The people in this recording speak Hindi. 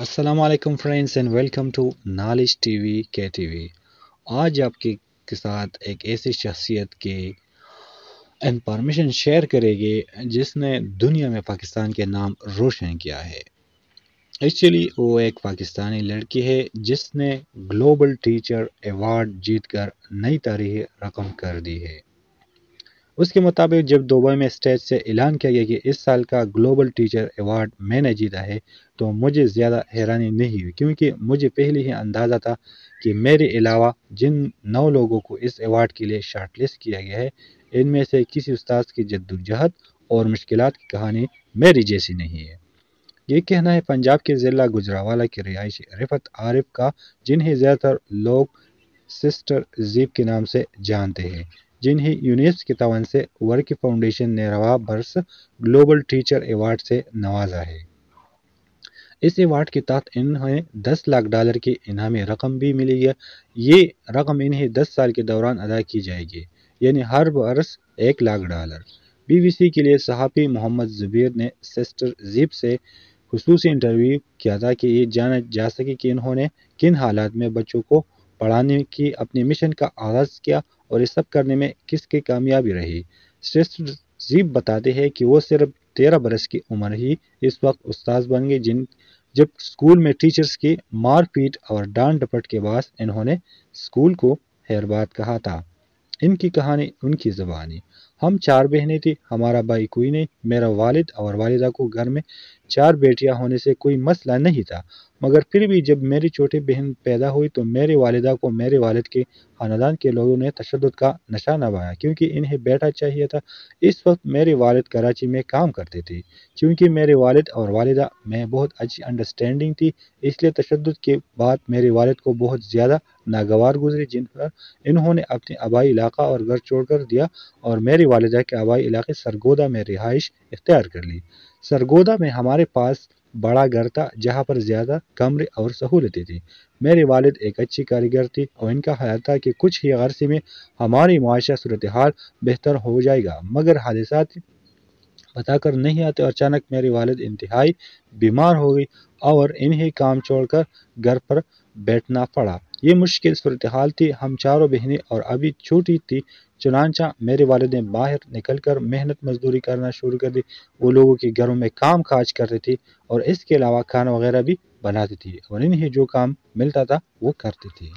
Aslam friends and welcome to knowledge TV K TV आज आपके के साथ एक ऐसी शख्सियत के इंफॉर्मेशन शेयर करेंगे जिसने दुनिया में पाकिस्तान के नाम रोशन किया है एक्चुअली वो एक पाकिस्तानी लड़की है जिसने ग्लोबल टीचर अवार्ड जीतकर नई तारीख रकम कर दी है उसके मुताबिक जब दुबई में स्टेज से ऐलान किया गया कि इस साल का ग्लोबल टीचर अवार्ड मैंने जीता है तो मुझे ज़्यादा हैरानी नहीं हुई क्योंकि मुझे पहले ही अंदाज़ा था कि मेरे अलावा जिन नौ लोगों को इस अवार्ड के लिए शार्टलिस्ट किया गया है इनमें से किसी उस्ताद की जद्दोजहद और मुश्किल की कहानी मेरी जैसी नहीं है ये कहना है पंजाब के ज़िला गुजरावाला के रिहायशी रिफत आरिफ का जिन्हें ज़्यादातर लोग सिस्टर जीप के नाम से जानते हैं जिन्हें यूनेस के तवन से वर्क फाउंडेशन ने रवा बर्स ग्लोबल टीचर अवार्ड से नवाजा है इस अवार्ड के तहत इन्हें 10 लाख डॉलर की इनामी रकम भी मिली है ये रकम इन्हें 10 साल के दौरान अदा की जाएगी यानी हर बरस एक लाख डॉलर बीबीसी के लिए सहाफ़ी मोहम्मद जुबीर ने सिस्टर जीप से खसूस इंटरव्यू किया था कि ये जाना जा सके कि इन्होंने किन हालात में बच्चों को पढ़ाने की अपने मिशन का आगाज़ किया और इस सब करने में किसकी कामयाबी रही श्रेष्ठ जीब बताते हैं कि वो सिर्फ तेरह बरस की उम्र ही इस वक्त उस्ताद बन गए जिन जब स्कूल में टीचर्स की मारपीट और डांट डपट के बाद इन्होंने स्कूल को हैरबाद कहा था इनकी कहानी उनकी ज़बानी हम चार बहनें थी हमारा भाई कोई नहीं मेरा वालिद और वालिदा को घर में चार बेटियां होने से कोई मसला नहीं था मगर फिर भी जब मेरी छोटी बहन पैदा हुई तो मेरी वालदा को मेरे वालद के ख़ानदान के लोगों ने तशद का नशा नवाया क्योंकि इन्हें बेटा चाहिए था इस वक्त मेरे वालद कराची में काम करते थे क्योंकि मेरे वालद और वालदा में बहुत अच्छी अंडरस्टैंडिंग थी इसलिए तशद के बाद मेरे वालद को बहुत ज़्यादा नागवार गुजरी जिन पर इन्होंने अपने आबाई इलाका और घर छोड़कर दिया और मेरी वालदा के आबाई इलाके सरगोदा में रिहाइश इख्तियार कर ली सरगोदा में हमारे पास बड़ा घर था जहाँ पर ज्यादा कमरे और सहूलतें थी मेरे वालिद एक अच्छी कारीगर थी और इनका ख्याल था कि कुछ ही अरसे में हमारी मुआशा सूरत हाल बेहतर हो जाएगा मगर हादसा बताकर नहीं आते और अचानक मेरे वालिद इंतहाई बीमार हो गई और इन्हें काम छोड़कर घर पर बैठना पड़ा ये मुश्किल सूरत हाल थी हम चारों बहनें और अभी छोटी थी चुनाचा मेरे वालद ने बाहर निकल कर मेहनत मजदूरी करना शुरू कर दी वो लोगों के घरों में काम काज करती थी और इसके अलावा खाना वगैरह भी बनाती थी और इन्हें जो काम मिलता था वो करती थी